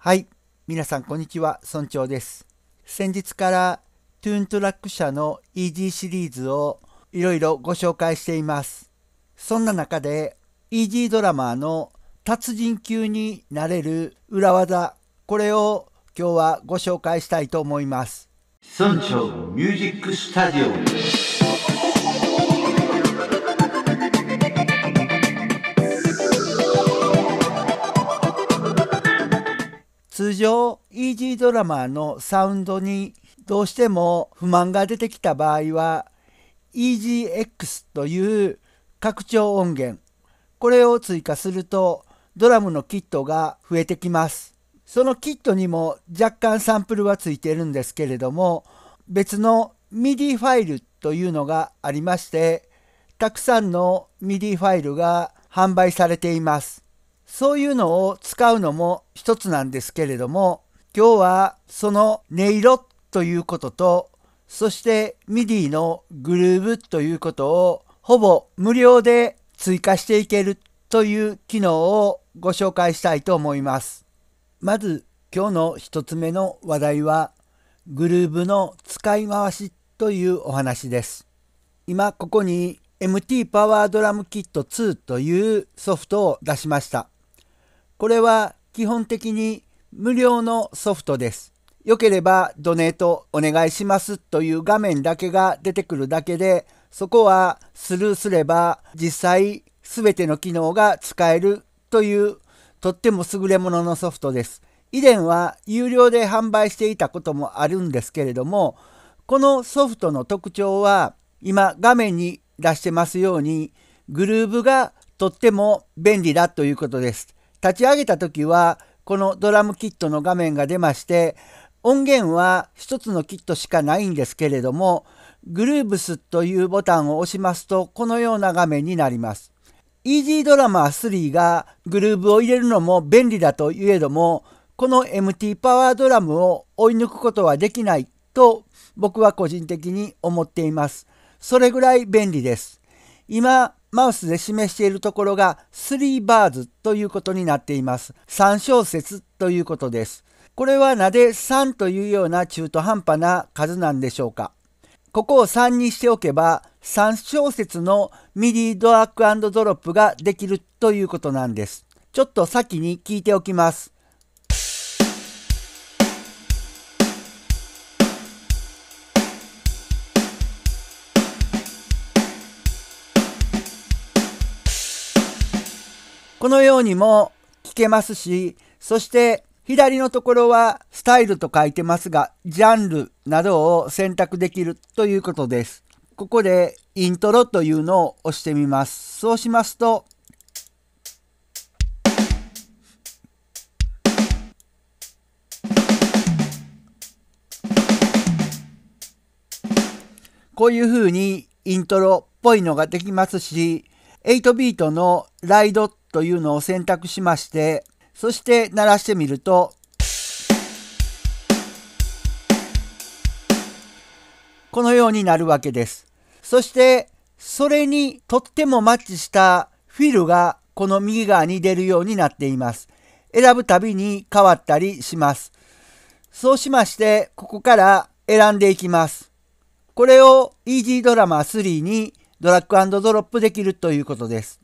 はい、皆さんこんにちは、村長です。先日からトゥーントラック社の EG シリーズをいろいろご紹介しています。そんな中で EG ドラマーの達人級になれる裏技、これを今日はご紹介したいと思います。村長ミュージックスタジオ常イージードラマーのサウンドにどうしても不満が出てきた場合は EGX という拡張音源これを追加するとドラムのキットが増えてきますそのキットにも若干サンプルはついてるんですけれども別の MIDI ファイルというのがありましてたくさんの MIDI ファイルが販売されていますそういうのを使うのも一つなんですけれども今日はその音色ということとそしてミディのグルーブということをほぼ無料で追加していけるという機能をご紹介したいと思います。まず今日の1つ目の話題はグルーブの使い回しというお話です。今ここに MT パワードラムキット2というソフトを出しました。これは基本的に無料のソフトです。よければドネートお願いしますという画面だけが出てくるだけで、そこはスルーすれば実際全ての機能が使えるというとっても優れもののソフトです。以前は有料で販売していたこともあるんですけれども、このソフトの特徴は今画面に出してますようにグルーブがとっても便利だということです。立ち上げた時はこのドラムキットの画面が出まして音源は1つのキットしかないんですけれどもグルーブスというボタンを押しますとこのような画面になります。イージードラマー3がグルーブを入れるのも便利だといえどもこの MT パワードラムを追い抜くことはできないと僕は個人的に思っています。それぐらい便利です。今マウスで示しているところが3バーズということになっています。3小節ということです。これはなぜ3というような中途半端な数なんでしょうかここを3にしておけば3小節のミディドラッグドロップができるということなんです。ちょっと先に聞いておきます。このようにも聞けますし、そして左のところはスタイルと書いてますが、ジャンルなどを選択できるということです。ここでイントロというのを押してみます。そうしますと、こういうふうにイントロっぽいのができますし、8ビートのライドというのを選択しまして、そして鳴らしてみると、このようになるわけです。そして、それにとってもマッチしたフィルがこの右側に出るようになっています。選ぶたびに変わったりします。そうしまして、ここから選んでいきます。これを Easy ドラマ3にドラッグドロップできるということです。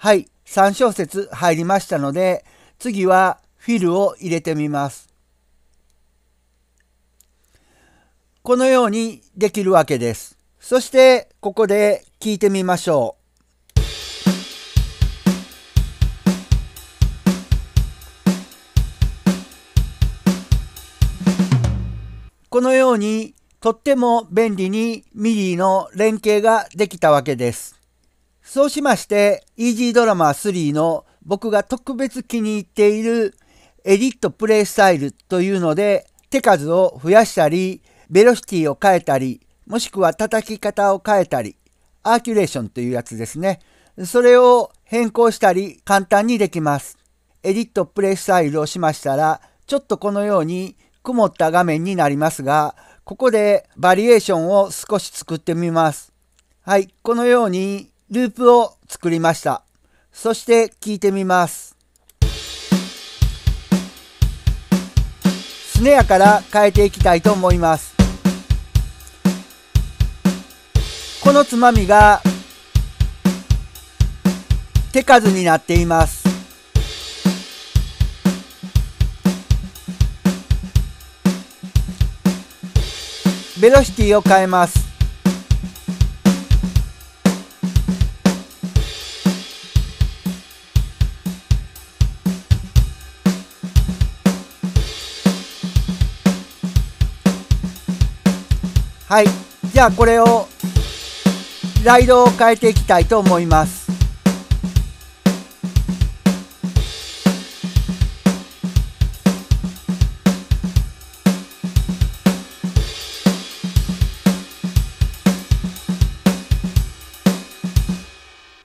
はい、3小節入りましたので、次はフィルを入れてみます。このようにできるわけです。そして、ここで聞いてみましょう。このようにとっても便利にミリーの連携ができたわけです。そうしまして、イージードラマ3の僕が特別気に入っているエディットプレイスタイルというので、手数を増やしたり、ベロシティを変えたり、もしくは叩き方を変えたり、アーキュレーションというやつですね。それを変更したり簡単にできます。エディットプレイスタイルをしましたら、ちょっとこのように曇った画面になりますが、ここでバリエーションを少し作ってみます。はい、このようにループを作りました。そして聞いてみます。スネアから変えていきたいと思います。このつまみが手数になっています。ベロシティを変えます。はいじゃあこれをライドを変えていきたいと思います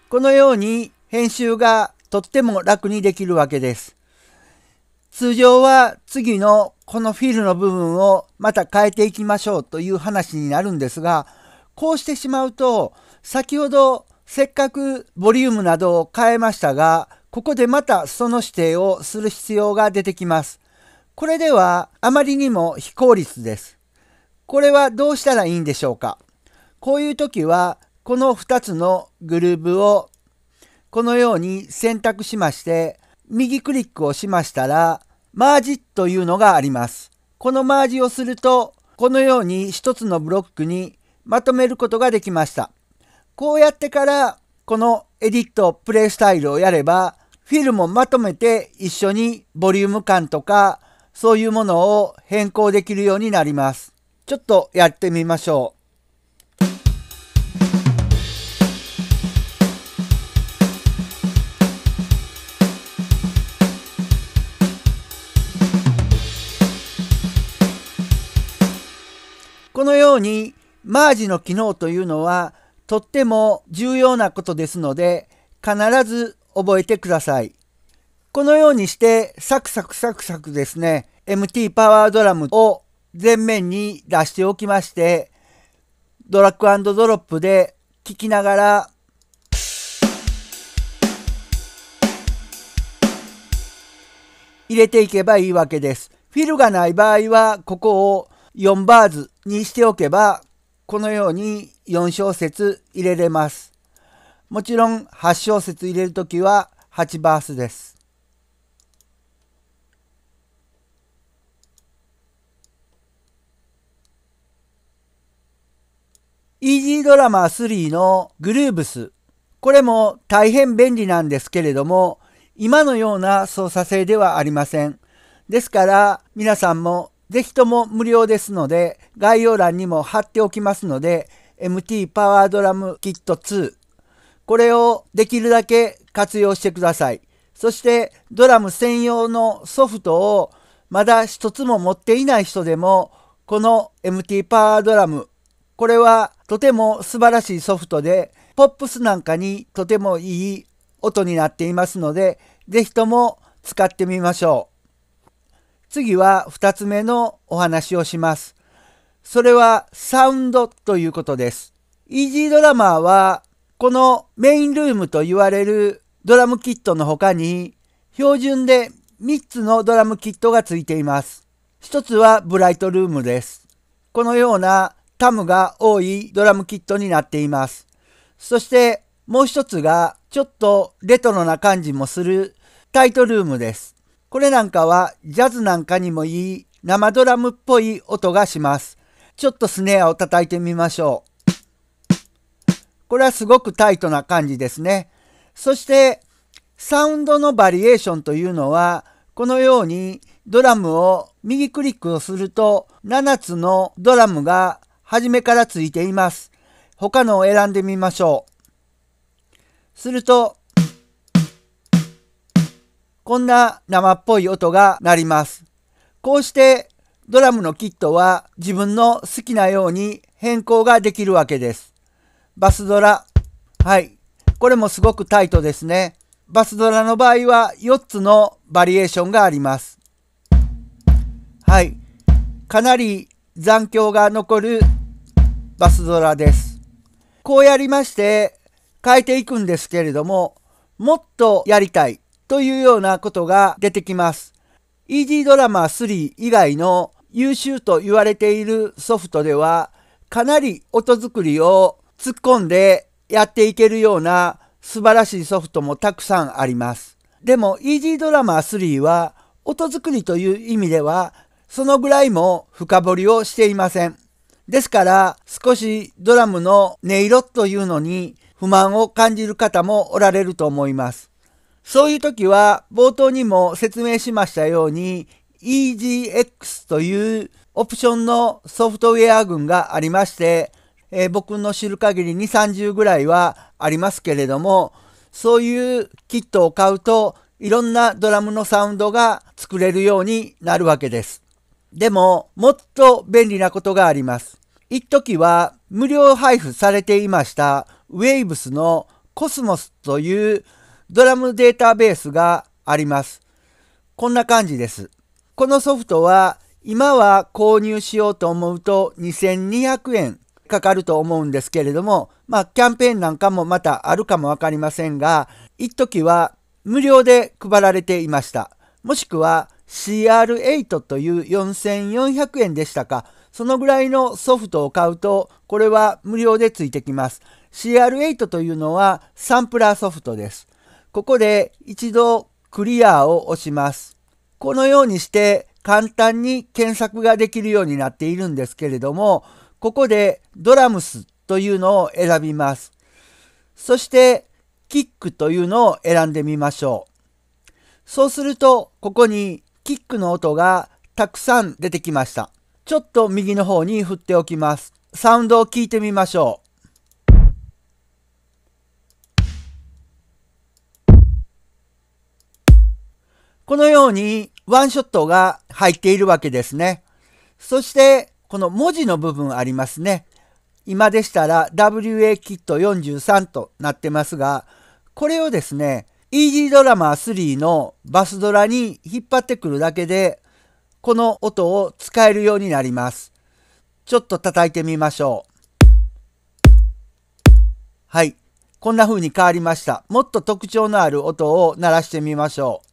このように編集がとっても楽にできるわけです。通常は次のこのフィルの部分をまた変えていきましょうという話になるんですが、こうしてしまうと、先ほどせっかくボリュームなどを変えましたが、ここでまたその指定をする必要が出てきます。これではあまりにも非効率です。これはどうしたらいいんでしょうかこういう時は、この2つのグルーブをこのように選択しまして、右クリックをしましたら、マージというのがあります。このマージをすると、このように1つのブロックにまとめることができました。こうやってから、このエディットプレイスタイルをやれば、フィルムをまとめて一緒にボリューム感とか、そういうものを変更できるようになります。ちょっとやってみましょう。このようにマージの機能というのはとっても重要なことですので必ず覚えてください。このようにしてサクサクサクサクですね MT パワードラムを前面に出しておきましてドラッグドロップで聴きながら入れていけばいいわけです。フィルがない場合はここを4バーズにしておけば、このように4小節入れれます。もちろん8小節入れるときは8バースです。イージードラマ3のグルーブス。これも大変便利なんですけれども、今のような操作性ではありません。ですから、皆さんもぜひとも無料ですので、概要欄にも貼っておきますので、MT パワードラムキット2。これをできるだけ活用してください。そしてドラム専用のソフトをまだ一つも持っていない人でも、この MT パワードラム、これはとても素晴らしいソフトで、ポップスなんかにとてもいい音になっていますので、是非とも使ってみましょう。次は2つ目のお話をします。それはサウンドということです。イージードラマーはこのメインルームと言われるドラムキットの他に標準で3つのドラムキットが付いています。1つはブライトルームです。このようなタムが多いドラムキットになっています。そしてもう1つがちょっとレトロな感じもするタイトルームです。これなんかはジャズなんかにもいい生ドラムっぽい音がします。ちょっとスネアを叩いてみましょう。これはすごくタイトな感じですね。そしてサウンドのバリエーションというのはこのようにドラムを右クリックをすると7つのドラムが初めからついています。他のを選んでみましょう。するとこんな生っぽい音が鳴ります。こうしてドラムのキットは自分の好きなように変更ができるわけです。バスドラ。はい。これもすごくタイトですね。バスドラの場合は4つのバリエーションがあります。はい。かなり残響が残るバスドラです。こうやりまして変えていくんですけれども、もっとやりたい。というようなことが出てきます。イージードラマ3以外の優秀と言われているソフトでは、かなり音作りを突っ込んでやっていけるような素晴らしいソフトもたくさんあります。でも、イージードラマ3は、音作りという意味では、そのぐらいも深掘りをしていません。ですから、少しドラムの音色というのに不満を感じる方もおられると思います。そういう時は冒頭にも説明しましたように EGX というオプションのソフトウェア群がありまして、えー、僕の知る限り2、30ぐらいはありますけれども、そういうキットを買うといろんなドラムのサウンドが作れるようになるわけです。でも、もっと便利なことがあります。一時は無料配布されていました Waves の Cosmos というドラムデータベースがあります。こんな感じです。このソフトは今は購入しようと思うと2200円かかると思うんですけれども、まあキャンペーンなんかもまたあるかもわかりませんが、一時は無料で配られていました。もしくは CR8 という4400円でしたか。そのぐらいのソフトを買うと、これは無料でついてきます。CR8 というのはサンプラーソフトです。ここで一度クリアを押します。このようにして簡単に検索ができるようになっているんですけれども、ここでドラムスというのを選びます。そしてキックというのを選んでみましょう。そうすると、ここにキックの音がたくさん出てきました。ちょっと右の方に振っておきます。サウンドを聞いてみましょう。このようにワンショットが入っているわけですね。そして、この文字の部分ありますね。今でしたら WA キット43となってますが、これをですね、イージードラマ3のバスドラに引っ張ってくるだけで、この音を使えるようになります。ちょっと叩いてみましょう。はい。こんな風に変わりました。もっと特徴のある音を鳴らしてみましょう。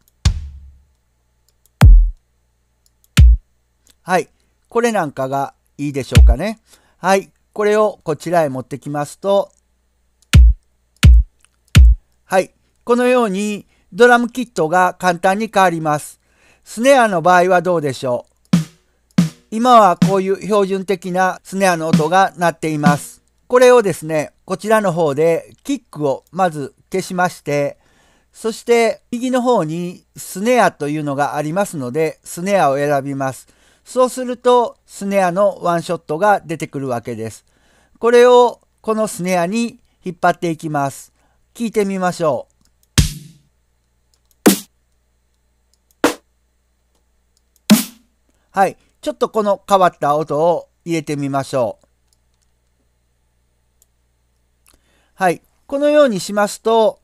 はい。これなんかがいいでしょうかね。はい。これをこちらへ持ってきますと、はい。このようにドラムキットが簡単に変わります。スネアの場合はどうでしょう今はこういう標準的なスネアの音が鳴っています。これをですね、こちらの方でキックをまず消しまして、そして右の方にスネアというのがありますので、スネアを選びます。そうするとスネアのワンショットが出てくるわけです。これをこのスネアに引っ張っていきます。聞いてみましょう。はい。ちょっとこの変わった音を入れてみましょう。はい。このようにしますと、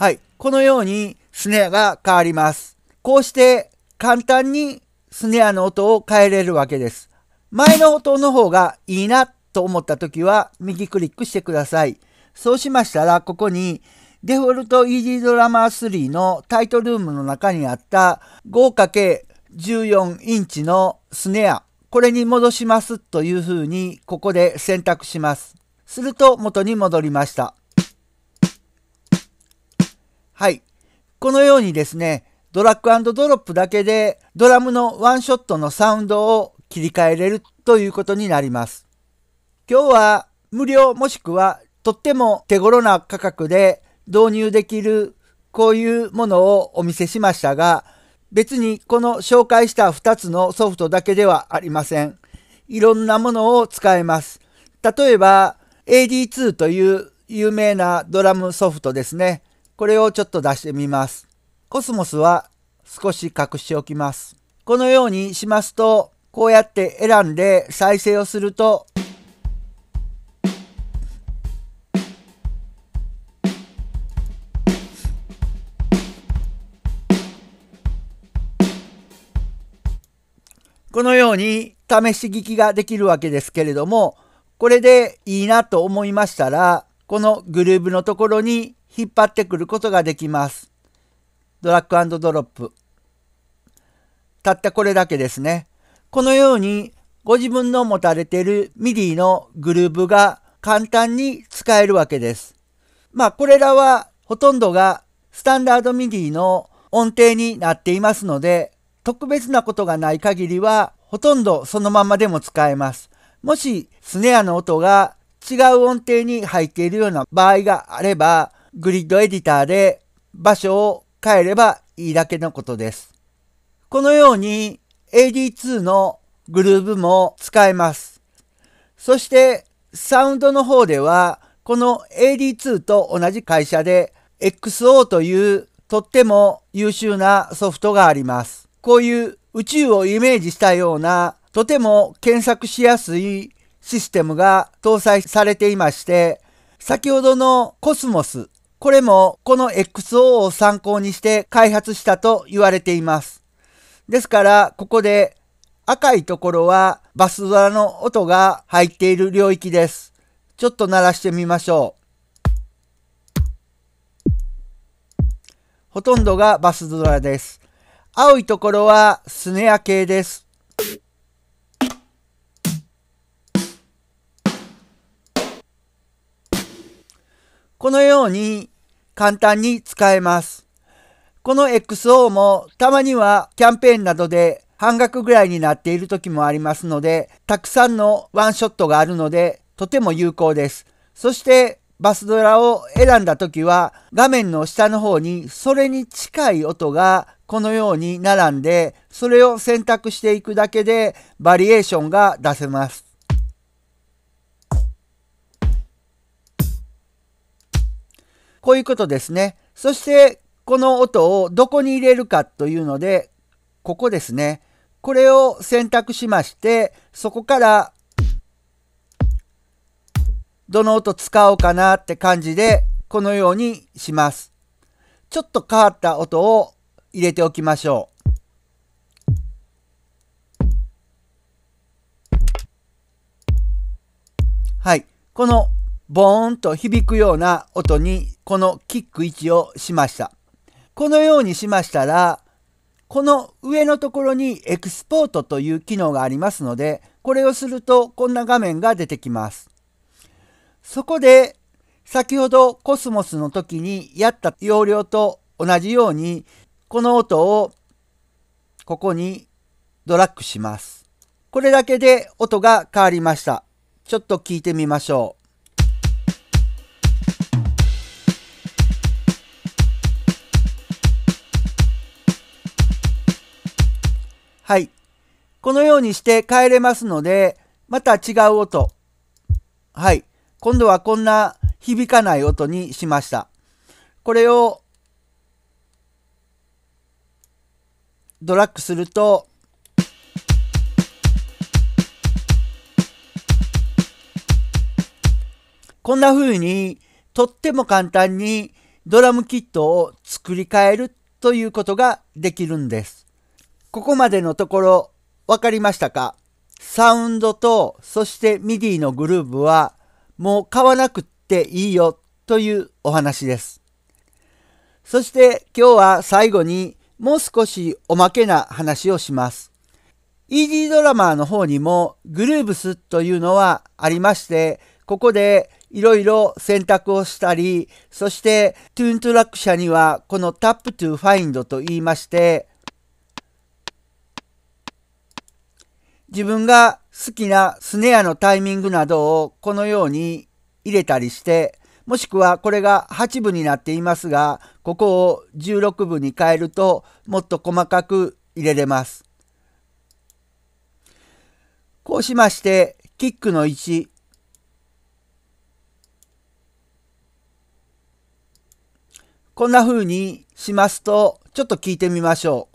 はい。このようにスネアが変わります。こうして簡単にスネアの音を変えれるわけです。前の音の方がいいなと思った時は右クリックしてください。そうしましたらここにデフォルト EG ドラマー3のタイトルームの中にあった 5×14 インチのスネア、これに戻しますというふうにここで選択します。すると元に戻りました。はい。このようにですね、ドラッグドロップだけでドラムのワンショットのサウンドを切り替えれるということになります。今日は無料もしくはとっても手頃な価格で導入できるこういうものをお見せしましたが、別にこの紹介した2つのソフトだけではありません。いろんなものを使えます。例えば AD2 という有名なドラムソフトですね。これをちょっと出してみます。コスモスは少し隠しておきます。このようにしますと、こうやって選んで再生をすると、このように試し聞きができるわけですけれども、これでいいなと思いましたら、このグルーブのところに引っ張ってくることができます。ドラッグドロップ。たったこれだけですね。このようにご自分の持たれている MIDI のグルーブが簡単に使えるわけです。まあこれらはほとんどがスタンダード MIDI の音程になっていますので特別なことがない限りはほとんどそのままでも使えます。もしスネアの音が違う音程に入っているような場合があればグリッドエディターで場所を変えればいいだけのことです。このように AD2 のグルーブも使えます。そしてサウンドの方ではこの AD2 と同じ会社で XO というとっても優秀なソフトがあります。こういう宇宙をイメージしたようなとても検索しやすいシステムが搭載されていまして先ほどのコスモスこれもこの XO を参考にして開発したと言われています。ですから、ここで赤いところはバスドラの音が入っている領域です。ちょっと鳴らしてみましょう。ほとんどがバスドラです。青いところはスネア系です。このように簡単に使えます。この XO もたまにはキャンペーンなどで半額ぐらいになっている時もありますので、たくさんのワンショットがあるので、とても有効です。そしてバスドラを選んだ時は画面の下の方にそれに近い音がこのように並んでそれを選択していくだけでバリエーションが出せます。こういうことですね。そして、この音をどこに入れるかというので、ここですね。これを選択しまして、そこから、どの音使おうかなって感じで、このようにします。ちょっと変わった音を入れておきましょう。はい。このボーンと響くような音にこのキック位置をしました。このようにしましたら、この上のところにエクスポートという機能がありますので、これをするとこんな画面が出てきます。そこで、先ほどコスモスの時にやった要領と同じように、この音をここにドラッグします。これだけで音が変わりました。ちょっと聞いてみましょう。はい。このようにして変えれますので、また違う音。はい。今度はこんな響かない音にしました。これをドラッグすると、こんな風にとっても簡単にドラムキットを作り変えるということができるんです。ここまでのところ分かりましたかサウンドとそしてミディのグルーブはもう買わなくっていいよというお話です。そして今日は最後にもう少しおまけな話をします。イーードラマーの方にもグルーブスというのはありまして、ここでいろいろ選択をしたり、そしてトゥーントラック社にはこのタップトゥーファインドと言いまして、自分が好きなスネアのタイミングなどをこのように入れたりして、もしくはこれが8部になっていますが、ここを16部に変えるともっと細かく入れれます。こうしまして、キックの1、こんな風にしますと、ちょっと聞いてみましょう。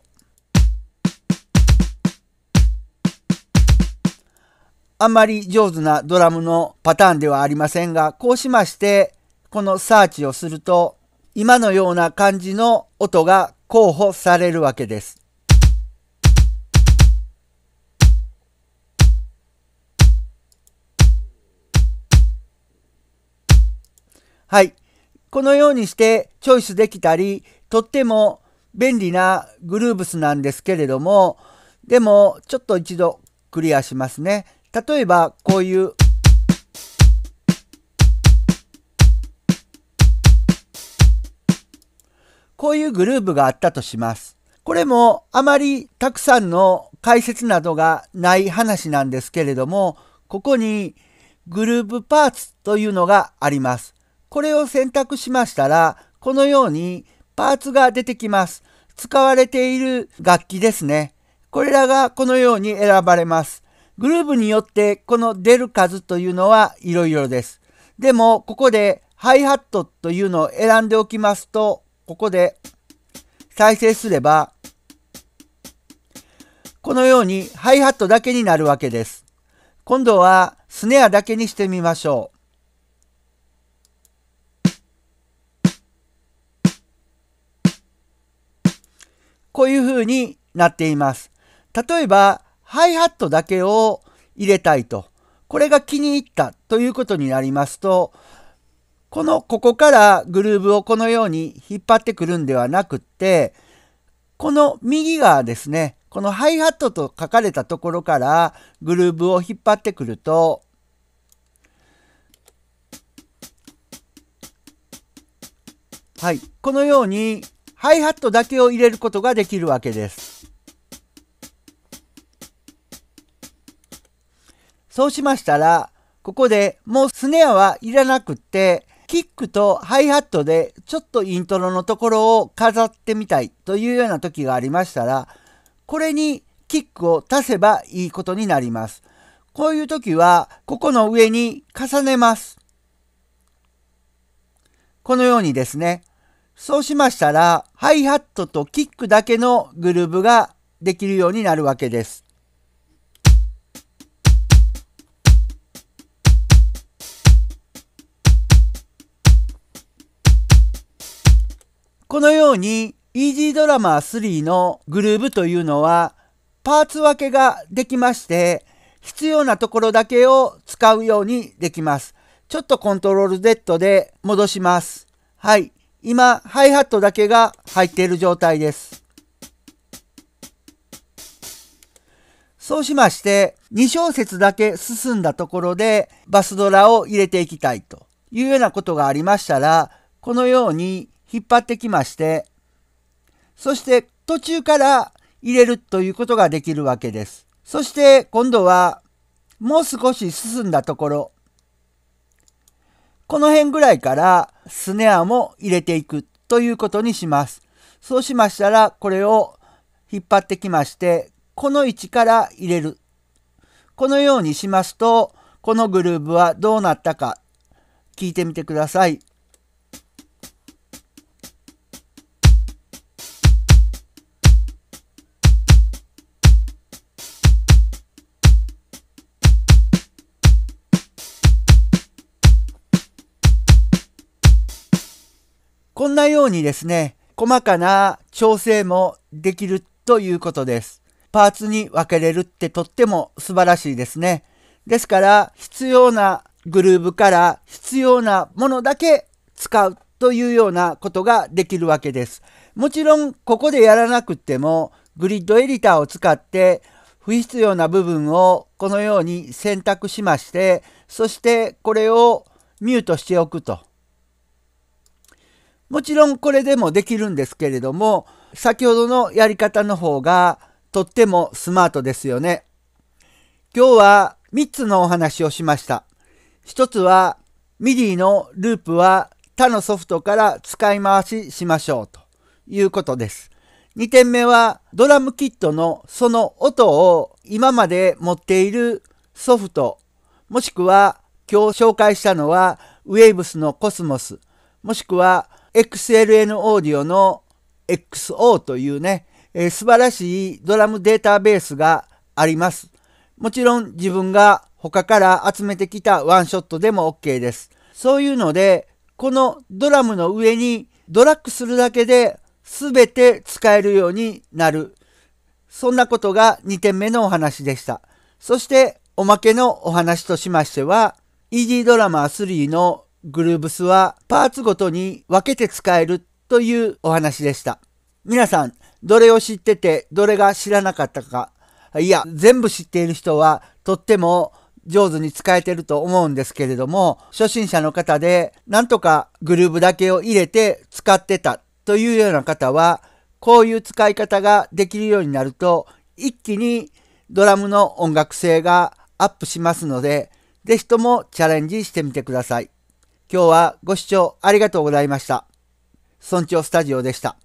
あんまり上手なドラムのパターンではありませんが、こうしまして、このサーチをすると、今のような感じの音が候補されるわけです。はい。このようにしてチョイスできたり、とっても便利なグルーブスなんですけれども、でもちょっと一度クリアしますね。例えばこういうこういうグループがあったとします。これもあまりたくさんの解説などがない話なんですけれども、ここにグループパーツというのがあります。これを選択しましたら、このようにパーツが出てきます。使われている楽器ですね。これらがこのように選ばれます。グループによってこの出る数というのはいろいろです。でもここでハイハットというのを選んでおきますとここで再生すればこのようにハイハットだけになるわけです。今度はスネアだけにしてみましょう。こういう風になっています。例えば、ハイハットだけを入れたいと。これが気に入ったということになりますと、この、ここからグルーブをこのように引っ張ってくるんではなくって、この右側ですね、このハイハットと書かれたところからグルーブを引っ張ってくると、はい、このようにハイハットだけを入れることができるわけです。そうしましたら、ここでもうスネアはいらなくって、キックとハイハットでちょっとイントロのところを飾ってみたいというような時がありましたら、これにキックを足せばいいことになります。こういう時は、ここの上に重ねます。このようにですね。そうしましたら、ハイハットとキックだけのグルーブができるようになるわけです。このように、イージードラマ3のグルーブというのは、パーツ分けができまして、必要なところだけを使うようにできます。ちょっとコントロール Z で戻します。はい。今、ハイハットだけが入っている状態です。そうしまして、2小節だけ進んだところでバスドラを入れていきたいというようなことがありましたら、このように引っ張ってきまして、そして途中から入れるということができるわけです。そして今度はもう少し進んだところ、この辺ぐらいからスネアも入れていくということにします。そうしましたらこれを引っ張ってきまして、この位置から入れる。このようにしますと、このグルーブはどうなったか聞いてみてください。ようにですね、細かな調整もできるということです。パーツに分けれるってとっても素晴らしいですね。ですから必要なグルーブから必要なものだけ使うというようなことができるわけです。もちろんここでやらなくてもグリッドエディターを使って不必要な部分をこのように選択しましてそしてこれをミュートしておくと。もちろんこれでもできるんですけれども、先ほどのやり方の方がとってもスマートですよね。今日は3つのお話をしました。1つは MIDI のループは他のソフトから使い回ししましょうということです。2点目はドラムキットのその音を今まで持っているソフトもしくは今日紹介したのは Waves のコスモスもしくは XLN オーディオの XO というね、えー、素晴らしいドラムデータベースがあります。もちろん自分が他から集めてきたワンショットでも OK です。そういうので、このドラムの上にドラッグするだけで全て使えるようになる。そんなことが2点目のお話でした。そしておまけのお話としましては、e ードラマー3のグルーブスはパーツごとに分けて使えるというお話でした。皆さん、どれを知っててどれが知らなかったか、いや、全部知っている人はとっても上手に使えてると思うんですけれども、初心者の方でなんとかグルーブだけを入れて使ってたというような方は、こういう使い方ができるようになると、一気にドラムの音楽性がアップしますので、是非ともチャレンジしてみてください。今日はご視聴ありがとうございました。村長スタジオでした。